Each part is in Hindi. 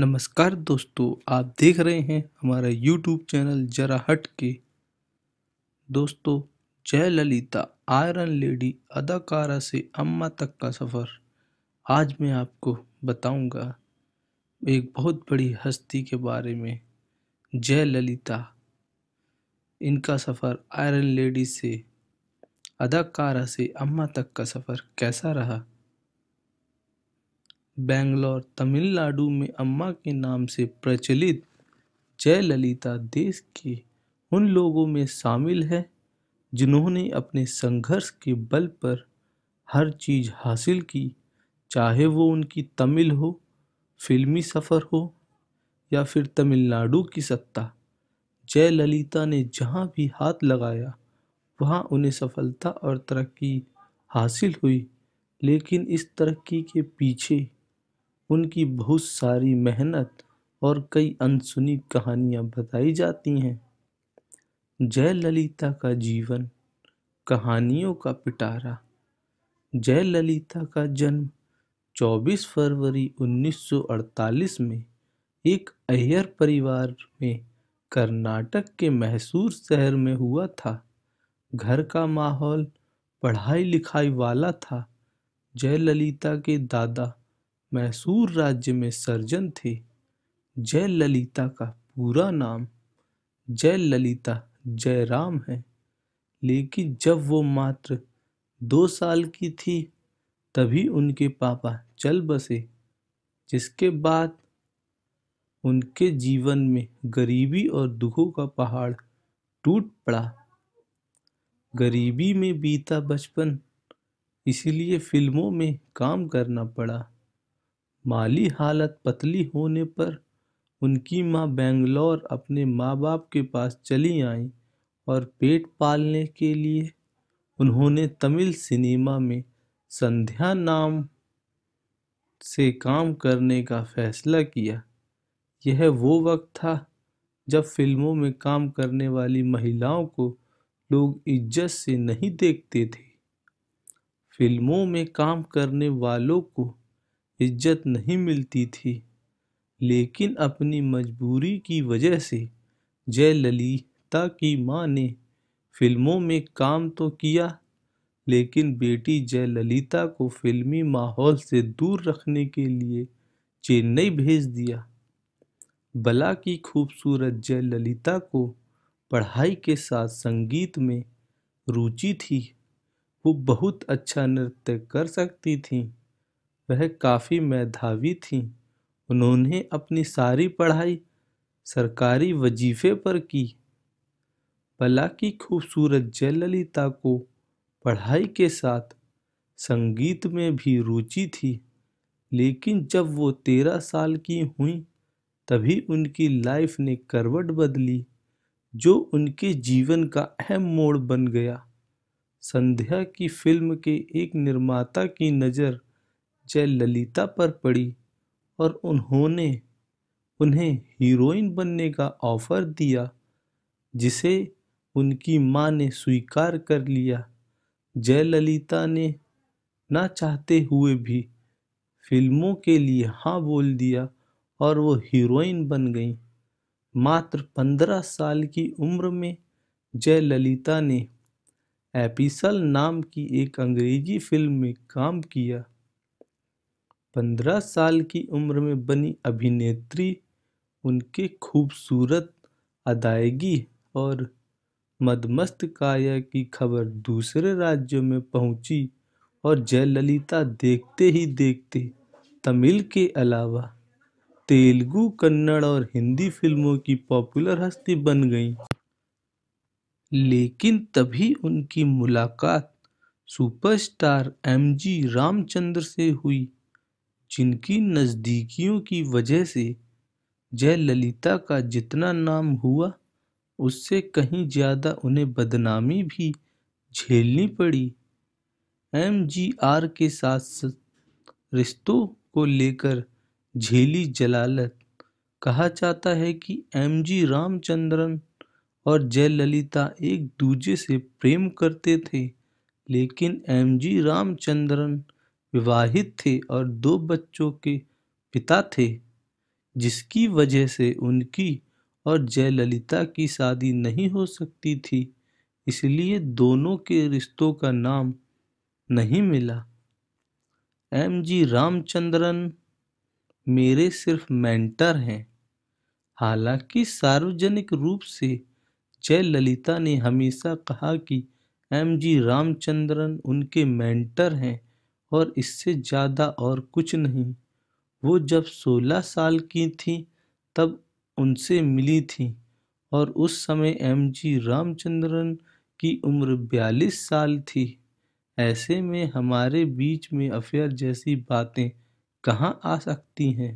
नमस्कार दोस्तों आप देख रहे हैं हमारा यूट्यूब चैनल जरा हट के दोस्तों जय ललिता आयरन लेडी अदाकारा से अम्मा तक का सफ़र आज मैं आपको बताऊंगा एक बहुत बड़ी हस्ती के बारे में जय ललिता इनका सफ़र आयरन लेडी से अदाकारा से अम्मा तक का सफ़र कैसा रहा बेंगलोर तमिलनाडु में अम्मा के नाम से प्रचलित जयललिता देश के उन लोगों में शामिल है जिन्होंने अपने संघर्ष के बल पर हर चीज़ हासिल की चाहे वो उनकी तमिल हो फिल्मी सफ़र हो या फिर तमिलनाडु की सत्ता जयललिता ने जहाँ भी हाथ लगाया वहाँ उन्हें सफलता और तरक्की हासिल हुई लेकिन इस तरक्की के पीछे उनकी बहुत सारी मेहनत और कई अनसुनी कहानियाँ बताई जाती हैं जयललिता का जीवन कहानियों का पिटारा जयललिता का जन्म 24 फरवरी 1948 में एक अय्यर परिवार में कर्नाटक के मैसूर शहर में हुआ था घर का माहौल पढ़ाई लिखाई वाला था जयललिता के दादा मैसूर राज्य में सर्जन थे जयललिता का पूरा नाम जयललिता जयराम है लेकिन जब वो मात्र दो साल की थी तभी उनके पापा चल बसे जिसके बाद उनके जीवन में गरीबी और दुखों का पहाड़ टूट पड़ा गरीबी में बीता बचपन इसीलिए फिल्मों में काम करना पड़ा माली हालत पतली होने पर उनकी माँ बेंगलोर अपने माँ बाप के पास चली आईं और पेट पालने के लिए उन्होंने तमिल सिनेमा में संध्या नाम से काम करने का फैसला किया यह वो वक्त था जब फिल्मों में काम करने वाली महिलाओं को लोग इज्जत से नहीं देखते थे फिल्मों में काम करने वालों को इज्जत नहीं मिलती थी लेकिन अपनी मजबूरी की वजह से जयललिता की मां ने फिल्मों में काम तो किया लेकिन बेटी जयललिता को फिल्मी माहौल से दूर रखने के लिए चेन्नई भेज दिया बला की खूबसूरत जयललिता को पढ़ाई के साथ संगीत में रुचि थी वो बहुत अच्छा नृत्य कर सकती थीं वह काफ़ी मेधावी थीं उन्होंने अपनी सारी पढ़ाई सरकारी वजीफे पर की पला की खूबसूरत जयललिता को पढ़ाई के साथ संगीत में भी रुचि थी लेकिन जब वो तेरह साल की हुई तभी उनकी लाइफ ने करवट बदली जो उनके जीवन का अहम मोड़ बन गया संध्या की फिल्म के एक निर्माता की नज़र जयललिता पर पड़ी और उन्होंने उन्हें हीरोइन बनने का ऑफर दिया जिसे उनकी मां ने स्वीकार कर लिया जयललिता ने ना चाहते हुए भी फिल्मों के लिए हाँ बोल दिया और वो हीरोइन बन गई मात्र पंद्रह साल की उम्र में जयललिता ने एपिसल नाम की एक अंग्रेजी फिल्म में काम किया पंद्रह साल की उम्र में बनी अभिनेत्री उनके खूबसूरत अदायगी और मदमस्त काया की खबर दूसरे राज्यों में पहुंची और जयललिता देखते ही देखते तमिल के अलावा तेलुगु कन्नड़ और हिंदी फिल्मों की पॉपुलर हस्ती बन गई लेकिन तभी उनकी मुलाकात सुपरस्टार एमजी रामचंद्र से हुई जिनकी नज़दीकियों की वजह से जयललिता का जितना नाम हुआ उससे कहीं ज़्यादा उन्हें बदनामी भी झेलनी पड़ी एमजीआर के साथ साथ रिश्तों को लेकर झेली जलालत कहा जाता है कि एम जी रामचंद्रन और जयललिता एक दूजे से प्रेम करते थे लेकिन एम जी रामचंद्रन विवाहित थे और दो बच्चों के पिता थे जिसकी वजह से उनकी और जयललिता की शादी नहीं हो सकती थी इसलिए दोनों के रिश्तों का नाम नहीं मिला एम जी रामचंद्रन मेरे सिर्फ मेंटर हैं हालांकि सार्वजनिक रूप से जयललिता ने हमेशा कहा कि एम जी रामचंद्रन उनके मेंटर हैं और इससे ज़्यादा और कुछ नहीं वो जब सोलह साल की थी तब उनसे मिली थी और उस समय एम जी रामचंद्रन की उम्र बयालीस साल थी ऐसे में हमारे बीच में अफेयर जैसी बातें कहाँ आ सकती हैं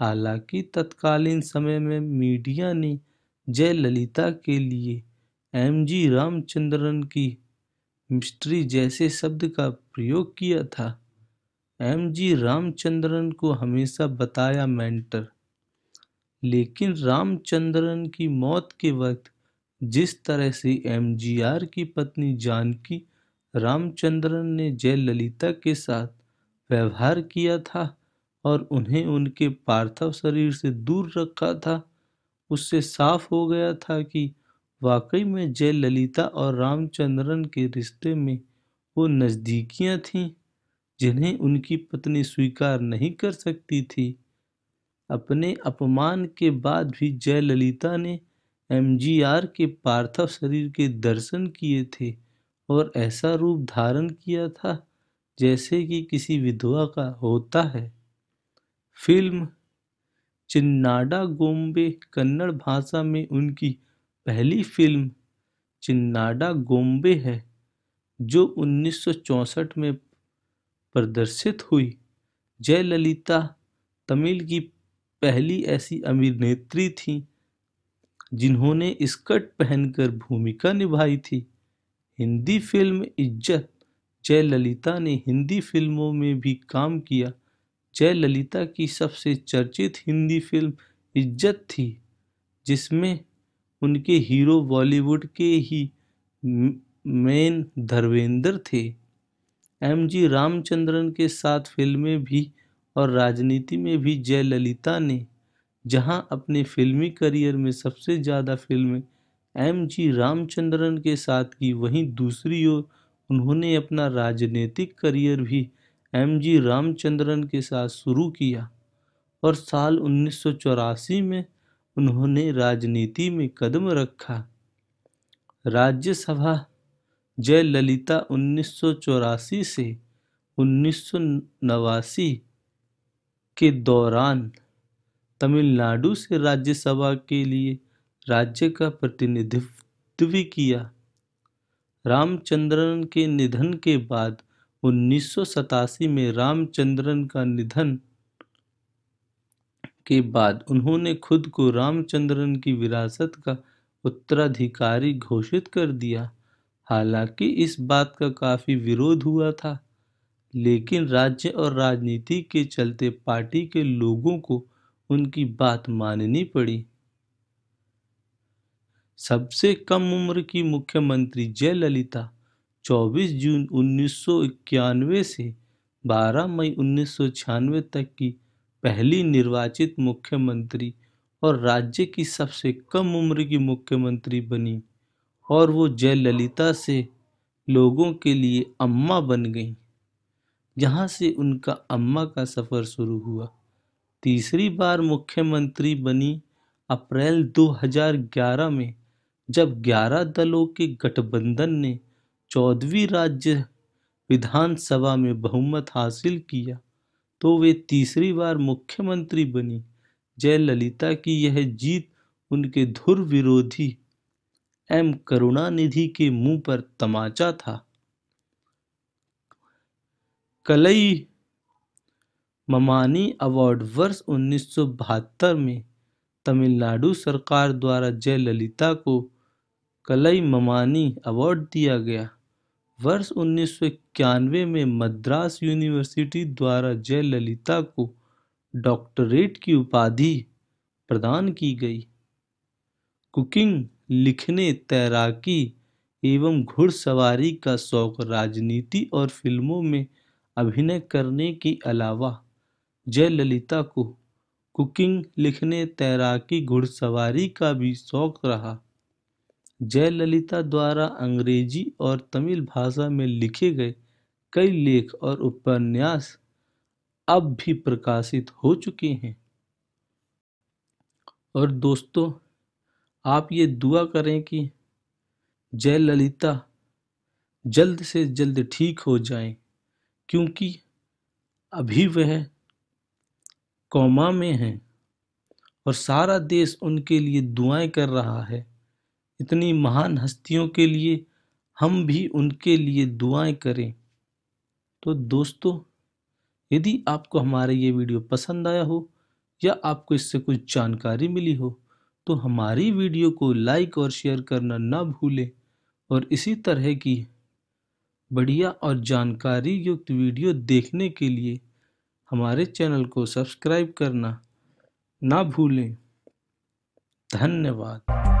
हालांकि तत्कालीन समय में मीडिया ने जयललिता के लिए एम जी रामचंद्रन की मिस्ट्री जैसे शब्द का प्रयोग किया था एम जी रामचंद्रन को हमेशा बताया मेंटर लेकिन रामचंद्रन की मौत के वक्त जिस तरह से एम जी आर की पत्नी जानकी रामचंद्रन ने जयललिता के साथ व्यवहार किया था और उन्हें उनके पार्थिव शरीर से दूर रखा था उससे साफ हो गया था कि वाकई में जयललिता और रामचंद्रन के रिश्ते में वो नज़दीकियाँ थीं जिन्हें उनकी पत्नी स्वीकार नहीं कर सकती थी अपने अपमान के बाद भी जयललिता ने एमजीआर के पार्थिव शरीर के दर्शन किए थे और ऐसा रूप धारण किया था जैसे कि किसी विधवा का होता है फिल्म चिन्नाडा गोम्बे कन्नड़ भाषा में उनकी पहली फिल्म चिन्नाडा गोम्बे है जो 1964 में प्रदर्शित हुई जयललिता तमिल की पहली ऐसी अभिनेत्री थी जिन्होंने स्कर्ट पहनकर भूमिका निभाई थी हिंदी फिल्म इज्जत जयललिता ने हिंदी फिल्मों में भी काम किया जयललिता की सबसे चर्चित हिंदी फिल्म इज्जत थी जिसमें उनके हीरो बॉलीवुड के ही मेन धर्मेंद्र थे एम जी रामचंद्रन के साथ फिल्में भी और राजनीति में भी जयललिता ने जहां अपने फिल्मी करियर में सबसे ज़्यादा फिल्में एम जी रामचंद्रन के साथ की वहीं दूसरी ओर उन्होंने अपना राजनीतिक करियर भी एम जी रामचंद्रन के साथ शुरू किया और साल उन्नीस में उन्होंने राजनीति में कदम रखा राज्यसभा जयललिता उन्नीस से उन्नीस के दौरान तमिलनाडु से राज्यसभा के लिए राज्य का प्रतिनिधित्व किया रामचंद्रन के निधन के बाद उन्नीस में रामचंद्रन का निधन के बाद उन्होंने खुद को रामचंद्रन की विरासत का उत्तराधिकारी घोषित कर दिया हालांकि इस बात का काफ़ी विरोध हुआ था लेकिन राज्य और राजनीति के चलते पार्टी के लोगों को उनकी बात माननी पड़ी सबसे कम उम्र की मुख्यमंत्री जयललिता 24 जून 1991 से 12 मई 1996 तक की पहली निर्वाचित मुख्यमंत्री और राज्य की सबसे कम उम्र की मुख्यमंत्री बनी और वो जयललिता से लोगों के लिए अम्मा बन गई जहाँ से उनका अम्मा का सफ़र शुरू हुआ तीसरी बार मुख्यमंत्री बनी अप्रैल 2011 में जब 11 दलों के गठबंधन ने चौदहवीं राज्य विधानसभा में बहुमत हासिल किया तो वे तीसरी बार मुख्यमंत्री बनी जयललिता की यह जीत उनके धुर विरोधी एम करुणानिधि के मुंह पर तमाचा था कलई ममानी अवार्ड वर्ष उन्नीस में तमिलनाडु सरकार द्वारा जयललिता को कलई ममानी अवार्ड दिया गया वर्ष उन्नीस में मद्रास यूनिवर्सिटी द्वारा जयललिता को डॉक्टरेट की उपाधि प्रदान की गई कुकिंग लिखने तैराकी एवं घुड़सवारी का शौक राजनीति और फिल्मों में अभिनय करने के अलावा जयललिता को कुकिंग लिखने तैराकी घुड़सवारी का भी शौक रहा जयललिता द्वारा अंग्रेजी और तमिल भाषा में लिखे गए कई लेख और उपन्यास अब भी प्रकाशित हो चुके हैं और दोस्तों आप ये दुआ करें कि जयललिता जल्द से जल्द ठीक हो जाए क्योंकि अभी वह कोमा में हैं और सारा देश उनके लिए दुआएं कर रहा है इतनी महान हस्तियों के लिए हम भी उनके लिए दुआएं करें तो दोस्तों यदि आपको हमारा ये वीडियो पसंद आया हो या आपको इससे कुछ जानकारी मिली हो तो हमारी वीडियो को लाइक और शेयर करना ना भूलें और इसी तरह की बढ़िया और जानकारी युक्त वीडियो देखने के लिए हमारे चैनल को सब्सक्राइब करना ना भूलें धन्यवाद